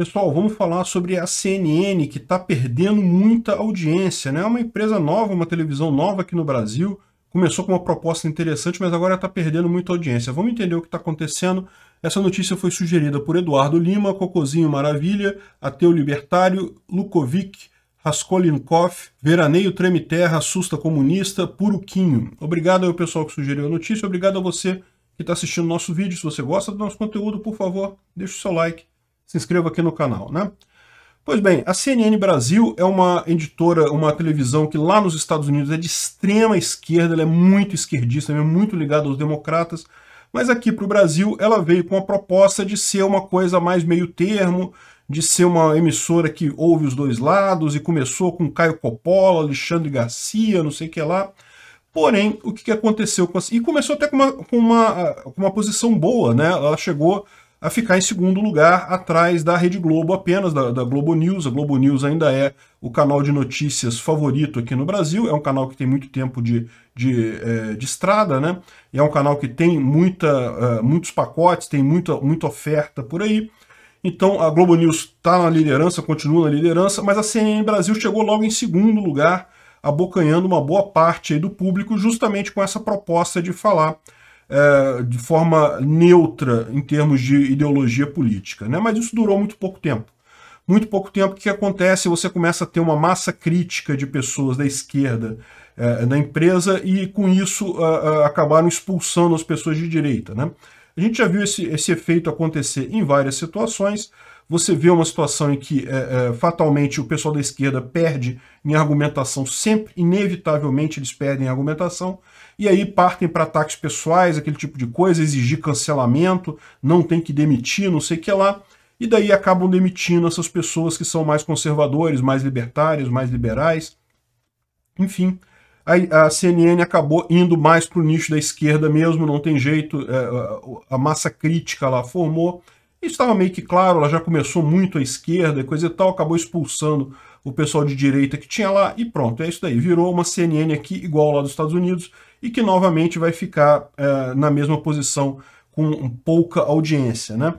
Pessoal, vamos falar sobre a CNN, que está perdendo muita audiência. Né? É uma empresa nova, uma televisão nova aqui no Brasil. Começou com uma proposta interessante, mas agora está perdendo muita audiência. Vamos entender o que está acontecendo. Essa notícia foi sugerida por Eduardo Lima, Cocozinho Maravilha, Ateu Libertário, Lukovic, Raskolnikov, Veraneio Treme Terra, Assusta Comunista, Puruquinho. Obrigado ao pessoal que sugeriu a notícia, obrigado a você que está assistindo nosso vídeo. Se você gosta do nosso conteúdo, por favor, deixe o seu like se inscreva aqui no canal, né? Pois bem, a CNN Brasil é uma editora, uma televisão que lá nos Estados Unidos é de extrema esquerda, ela é muito esquerdista, é muito ligada aos democratas, mas aqui para o Brasil ela veio com a proposta de ser uma coisa mais meio termo, de ser uma emissora que ouve os dois lados e começou com Caio Coppola, Alexandre Garcia, não sei o que lá. Porém, o que aconteceu com a... E começou até com uma, com uma, com uma posição boa, né? Ela chegou a ficar em segundo lugar, atrás da Rede Globo apenas, da, da, Globo News. A Globo News ainda é o canal de notícias favorito aqui no Brasil, é um canal que tem muito tempo de, de, é, de estrada, né? E é um canal que tem muita, uh, muitos pacotes, tem muita, muita oferta por aí. Então a Globo News está na liderança, continua na liderança, mas a CNN Brasil chegou logo em segundo lugar, abocanhando uma boa parte do público, justamente com essa proposta de falar é, de forma neutra em termos de ideologia política. Né? Mas isso durou muito pouco tempo. Muito pouco tempo, o que acontece? Você começa a ter uma massa crítica de pessoas da esquerda é, na empresa e, com isso, a, a, acabaram expulsando as pessoas de direita. Né? A gente já viu esse, esse efeito acontecer em várias situações, você vê uma situação em que é, é, fatalmente o pessoal da esquerda perde em argumentação, sempre, inevitavelmente eles perdem em argumentação, e aí partem para ataques pessoais, aquele tipo de coisa, exigir cancelamento, não tem que demitir, não sei o que lá, e daí acabam demitindo essas pessoas que são mais conservadores, mais libertários, mais liberais, enfim, a, CNN acabou indo mais para o nicho da esquerda mesmo, não tem jeito, é, a massa crítica lá formou, isso estava meio que claro, ela já começou muito à esquerda e coisa e tal, acabou expulsando o pessoal de direita que tinha lá e pronto, é isso daí. Virou uma CNN aqui igual lá dos Estados Unidos e que novamente vai ficar é, na mesma posição com pouca audiência, né?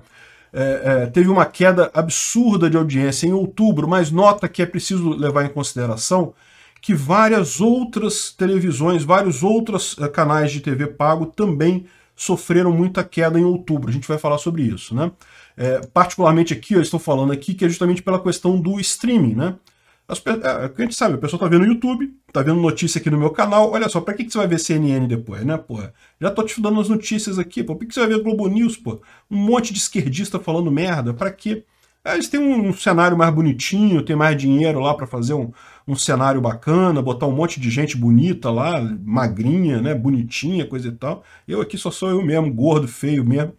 É, é, teve uma queda absurda de audiência em outubro, mas nota que é preciso levar em consideração que várias outras televisões, vários outros é, canais de TV pago também sofreram muita queda em outubro. A gente vai falar sobre isso, né? É, particularmente aqui, eu estou falando aqui que é justamente pela questão do streaming, né? As, a, é, é, a gente sabe, a pessoa está vendo o YouTube, está vendo notícia aqui no meu canal, olha só, para que, que você vai ver CNN depois, né, porra? Já tô te dando as notícias aqui, pô, por que, que você vai ver Globo News, pô? Um monte de esquerdista falando merda, para quê? É, eles têm um, um cenário mais bonitinho, tem mais dinheiro lá para fazer um, um cenário bacana, botar um monte de gente bonita lá, magrinha, né, bonitinha, coisa e tal. Eu aqui só sou eu mesmo, gordo, feio mesmo.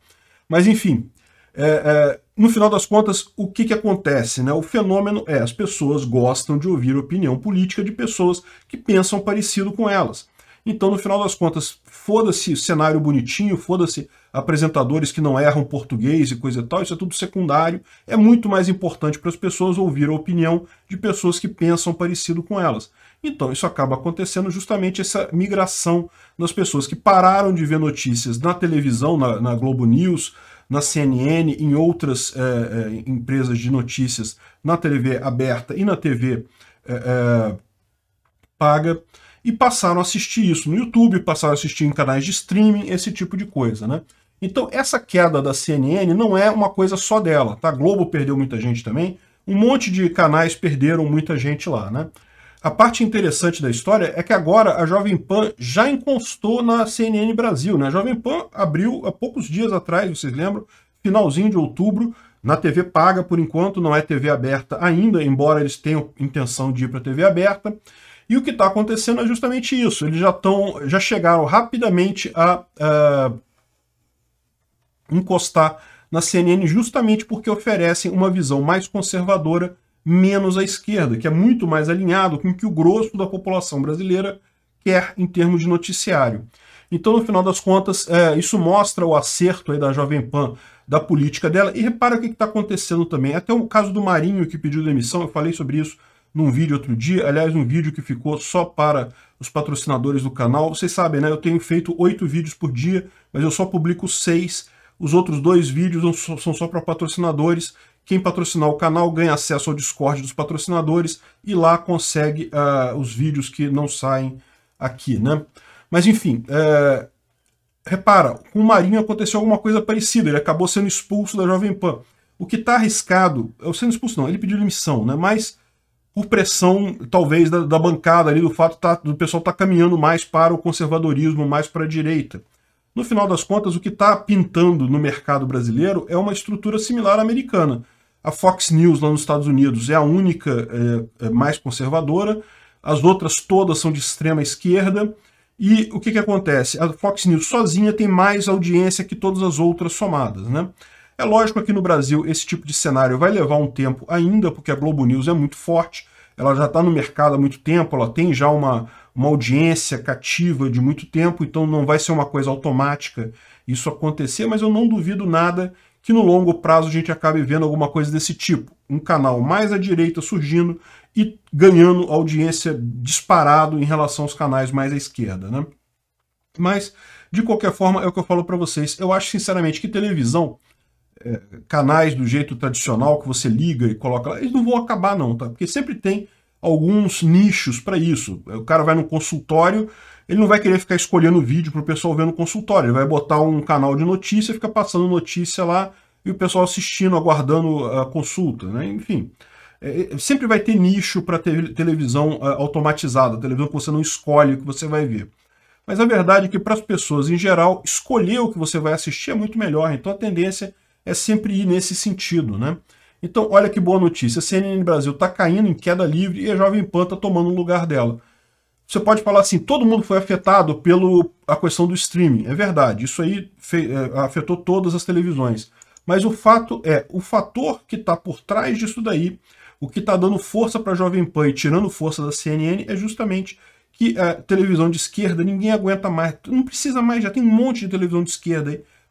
Mas enfim, é, é, no final das contas, o que, que acontece? Né? O fenômeno é as pessoas gostam de ouvir opinião política de pessoas que pensam parecido com elas. Então, no final das contas, foda-se cenário bonitinho, foda-se apresentadores que não erram português e coisa e tal, isso é tudo secundário. É muito mais importante para as pessoas ouvir a opinião de pessoas que pensam parecido com elas. Então, isso acaba acontecendo justamente essa migração das pessoas que pararam de ver notícias na televisão, na, na Globo News, na CNN, em outras é, é, empresas de notícias, na TV aberta e na TV é, eh, paga e passaram a assistir isso no YouTube, passaram a assistir em canais de streaming, esse tipo de coisa, né? Então essa queda da CNN não é uma coisa só dela, tá? A Globo perdeu muita gente também, um monte de canais perderam muita gente lá, né? A parte interessante da história é que agora a Jovem Pan já encostou na CNN Brasil, né? A Jovem Pan abriu há poucos dias atrás, vocês lembram? Finalzinho de outubro, na TV paga por enquanto, não é TV aberta ainda, embora eles tenham intenção de ir para a TV aberta. E o que está acontecendo é justamente isso. Eles já estão, já chegaram rapidamente a, encostar na CNN justamente porque oferecem uma visão mais conservadora, menos à esquerda, que é muito mais alinhado com o que o grosso da população brasileira quer em termos de noticiário. Então, no final das contas, é, isso mostra o acerto da Jovem Pan, da política dela. E repara o que está acontecendo também. Até o caso do Marinho, que pediu demissão, eu falei sobre isso num vídeo outro dia, aliás, um vídeo que ficou só para os patrocinadores do canal. Vocês sabem, né? Eu tenho feito oito vídeos por dia, mas eu só publico seis. Os outros dois vídeos são só para patrocinadores. Quem patrocinar o canal ganha acesso ao Discord dos patrocinadores e lá consegue uh, os vídeos que não saem aqui, né? Mas enfim, eh, repara, com o Marinho aconteceu alguma coisa parecida. Ele acabou sendo expulso da Jovem Pan. O que está arriscado, eu sendo expulso não, ele pediu demissão, né? Mas por pressão, talvez, da, da bancada ali, do fato tá, do pessoal estar tá caminhando mais para o conservadorismo, mais para a direita. No final das contas, o que está pintando no mercado brasileiro é uma estrutura similar à americana. A Fox News lá nos Estados Unidos é a única é, é mais conservadora, as outras todas são de extrema esquerda. E o que, que acontece? A Fox News sozinha tem mais audiência que todas as outras somadas. Né? É lógico que no Brasil esse tipo de cenário vai levar um tempo ainda, porque a Globo News é muito forte, ela já está no mercado há muito tempo, ela tem já uma, uma audiência cativa de muito tempo, então não vai ser uma coisa automática isso acontecer, mas eu não duvido nada que no longo prazo a gente acabe vendo alguma coisa desse tipo. Um canal mais à direita surgindo e ganhando audiência disparado em relação aos canais mais à esquerda, né? Mas, de qualquer forma, é o que eu falo para vocês. Eu acho, sinceramente, que televisão canais do jeito tradicional que você liga e coloca lá, eles não vão acabar não, tá? Porque sempre tem alguns nichos para isso. O cara vai no consultório, ele não vai querer ficar escolhendo vídeo para o pessoal ver no consultório, ele vai botar um canal de notícia, fica passando notícia lá e o pessoal assistindo, aguardando a consulta, né? Enfim, é, é sempre vai ter nicho para te televisão uh, automatizada, televisão que você não escolhe o que você vai ver. Mas a verdade é que para as pessoas em geral, escolher o que você vai assistir é muito melhor, então a tendência é é sempre ir nesse sentido, né? Então, olha que boa notícia. A CNN Brasil está caindo em queda livre e a Jovem Pan está tomando o lugar dela. Você pode falar assim, todo mundo foi afetado pela questão do streaming. É verdade, isso aí é, afetou todas as televisões. Mas o fato é, o fator que está por trás disso daí, o que está dando força para a Jovem Pan e tirando força da CNN, é justamente que a televisão de esquerda, ninguém aguenta mais. Não precisa mais, já tem um monte de televisão de esquerda aí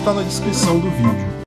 está na descrição do vídeo.